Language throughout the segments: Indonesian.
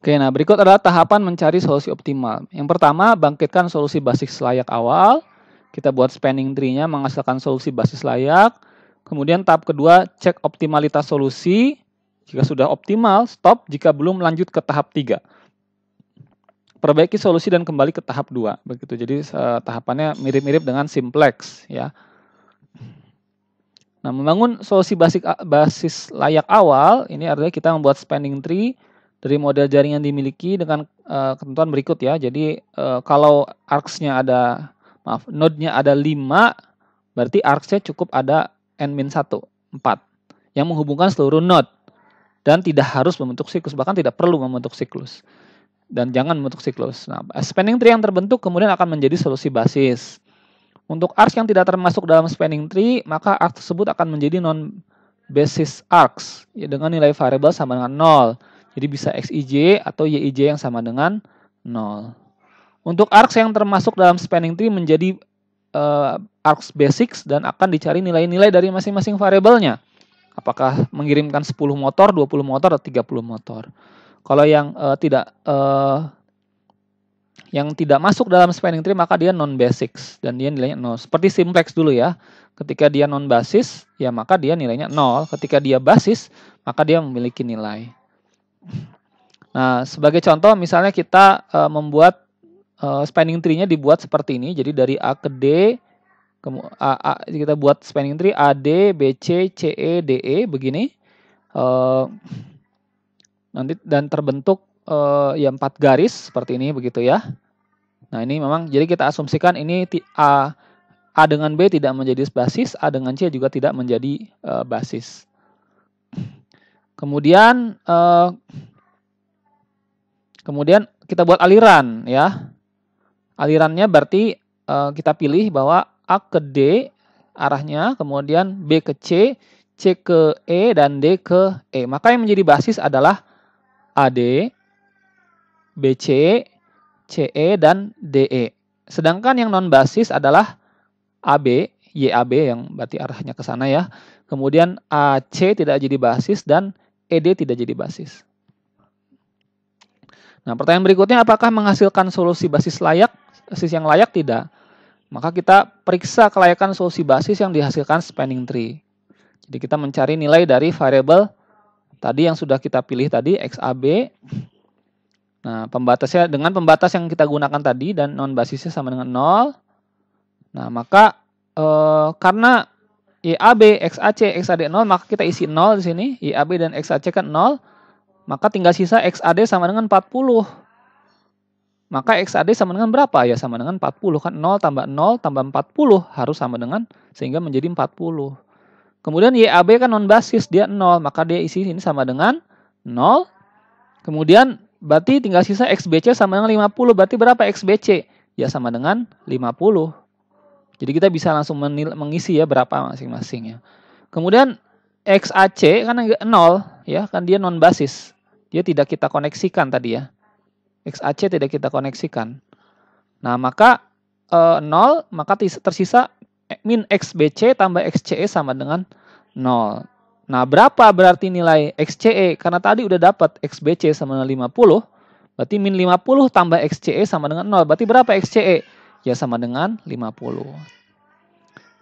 Oke, nah berikut adalah tahapan mencari solusi optimal. Yang pertama, bangkitkan solusi basis layak awal. Kita buat spanning tree-nya menghasilkan solusi basis layak. Kemudian tahap kedua, cek optimalitas solusi. Jika sudah optimal, stop. Jika belum, lanjut ke tahap tiga. Perbaiki solusi dan kembali ke tahap dua. Begitu. Jadi eh, tahapannya mirip-mirip dengan simplex ya. Nah, membangun solusi basis basis layak awal ini artinya kita membuat spanning tree dari model jaringan dimiliki dengan uh, ketentuan berikut ya. Jadi uh, kalau arcs-nya ada maaf, node-nya ada 5, berarti arcs-nya cukup ada n-1, 4 yang menghubungkan seluruh node dan tidak harus membentuk siklus bahkan tidak perlu membentuk siklus dan jangan membentuk siklus. Nah, spanning tree yang terbentuk kemudian akan menjadi solusi basis. Untuk arcs yang tidak termasuk dalam spanning tree, maka arcs tersebut akan menjadi non basis arcs ya, dengan nilai variabel sama dengan 0 jadi bisa xij atau yij yang sama dengan 0. Untuk arcs yang termasuk dalam spanning tree menjadi uh, arcs basics dan akan dicari nilai-nilai dari masing-masing variabelnya. Apakah mengirimkan 10 motor, 20 motor, atau 30 motor. Kalau yang uh, tidak uh, yang tidak masuk dalam spanning tree maka dia non basics dan dia nilainya 0. Seperti simplex dulu ya. Ketika dia non basis, ya maka dia nilainya 0. Ketika dia basis, maka dia memiliki nilai. Nah, sebagai contoh misalnya kita e, membuat e, spanning tree-nya dibuat seperti ini. Jadi dari A ke D ke, A, A, kita buat spanning tree AD, BC, CE, DE begini. E, nanti dan terbentuk e, ya empat garis seperti ini begitu ya. Nah, ini memang jadi kita asumsikan ini A A dengan B tidak menjadi basis, A dengan C juga tidak menjadi e, basis. Kemudian eh, kemudian kita buat aliran ya. Alirannya berarti eh, kita pilih bahwa A ke D arahnya, kemudian B ke C, C ke E dan D ke E. Maka yang menjadi basis adalah AD, BC, CE dan DE. Sedangkan yang non basis adalah AB, YAB yang berarti arahnya ke sana ya. Kemudian AC tidak jadi basis dan ED tidak jadi basis. Nah, pertanyaan berikutnya apakah menghasilkan solusi basis layak, basis yang layak tidak? Maka kita periksa kelayakan solusi basis yang dihasilkan spanning tree. Jadi kita mencari nilai dari variable tadi yang sudah kita pilih tadi XAB. Nah, pembatasnya dengan pembatas yang kita gunakan tadi dan non basisnya sama dengan 0. Nah, maka e, karena IAB, XAC, XAD 0, maka kita isi 0 di sini. IAB dan XAC kan 0. Maka tinggal sisa XAD sama dengan 40. Maka XAD sama dengan berapa? Ya sama dengan 40 kan 0 tambah 0 tambah 40 harus sama dengan sehingga menjadi 40. Kemudian YAB kan non basis dia 0, maka dia isi ini sama dengan 0. Kemudian berarti tinggal sisa XBC sama dengan 50. Berarti berapa XBC? Ya sama dengan 50. Jadi kita bisa langsung menil, mengisi ya berapa masing-masing ya. Kemudian XAC kan 0 ya, kan dia non basis. Dia tidak kita koneksikan tadi ya. XAC tidak kita koneksikan. Nah, maka e, eh, 0 maka tersisa min XBC tambah XCE sama dengan 0. Nah, berapa berarti nilai XCE? Karena tadi udah dapat XBC sama dengan 50, berarti min 50 tambah XCE sama dengan 0. Berarti berapa XCE? ya sama dengan 50.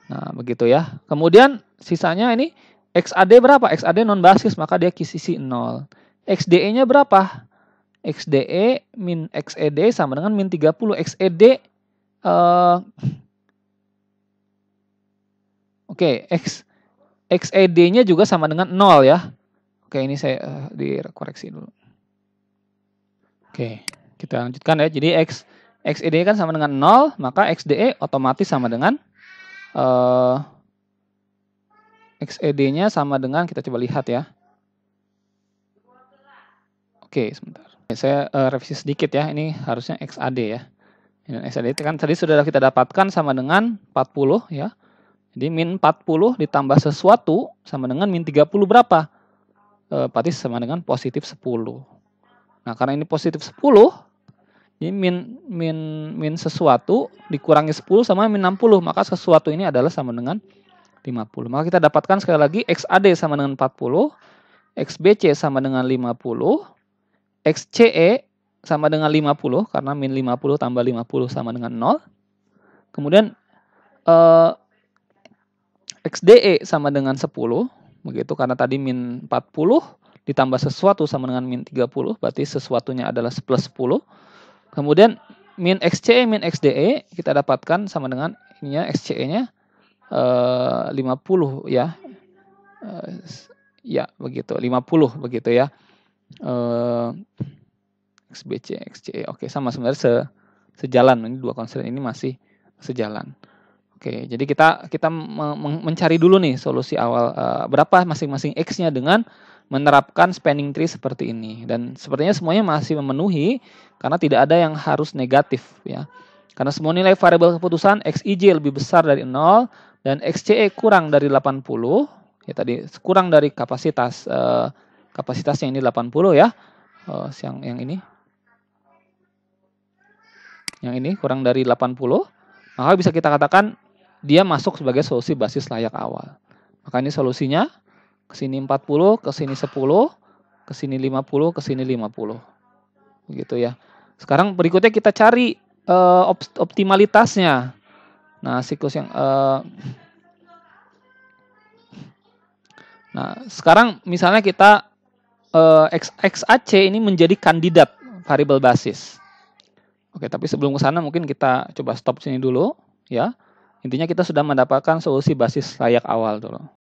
Nah, begitu ya. Kemudian sisanya ini XAD berapa? XAD non basis maka dia kisi 0. XDE-nya berapa? XDE min XED sama dengan min 30. XED eh, Oke, okay, X XED-nya juga sama dengan 0 ya. Oke, ini saya uh, eh, dikoreksi dulu. Oke, kita lanjutkan ya. Jadi X XED kan sama dengan 0, maka XDE otomatis sama dengan uh, eh, XED-nya sama dengan kita coba lihat ya. Oke, sebentar. Saya uh, revisi sedikit ya. Ini harusnya XAD ya. Ini XAD kan tadi sudah kita dapatkan sama dengan 40 ya. Jadi min 40 ditambah sesuatu sama dengan min 30 berapa? uh, berarti sama dengan positif 10. Nah, karena ini positif 10, jadi min min min sesuatu dikurangi 10 sama min 60, maka sesuatu ini adalah sama dengan 50. Maka kita dapatkan sekali lagi XAD sama dengan 40, XBC sama dengan 50, XCE sama dengan 50 karena min 50 tambah 50 sama dengan 0. Kemudian eh, XDE sama dengan 10 begitu karena tadi min 40 ditambah sesuatu sama dengan min 30 berarti sesuatunya adalah plus 10 Kemudian min XCE min XDE kita dapatkan sama dengan ininya XCE-nya e, 50 ya. E, ya, begitu. 50 begitu ya. E, eh, XBC, XCE. Oke, sama sebenarnya se, sejalan. Ini dua konstan ini masih sejalan. Oke, jadi kita kita mencari dulu nih solusi awal e, berapa masing-masing x-nya dengan menerapkan spanning tree seperti ini dan sepertinya semuanya masih memenuhi karena tidak ada yang harus negatif ya. Karena semua nilai variabel keputusan xij lebih besar dari 0 dan xce kurang dari 80 ya tadi kurang dari kapasitas eh, yang ini 80 ya. Eh, yang yang ini. Yang ini kurang dari 80. Maka bisa kita katakan dia masuk sebagai solusi basis layak awal. Maka ini solusinya ke sini 40, ke sini 10, ke sini 50, ke sini 50. Begitu ya. Sekarang berikutnya kita cari uh, optimalitasnya. Nah, siklus yang uh, Nah, sekarang misalnya kita uh, eh, XAC ini menjadi kandidat variabel basis. Oke, tapi sebelum ke sana mungkin kita coba stop sini dulu ya. Intinya kita sudah mendapatkan solusi basis layak awal dulu.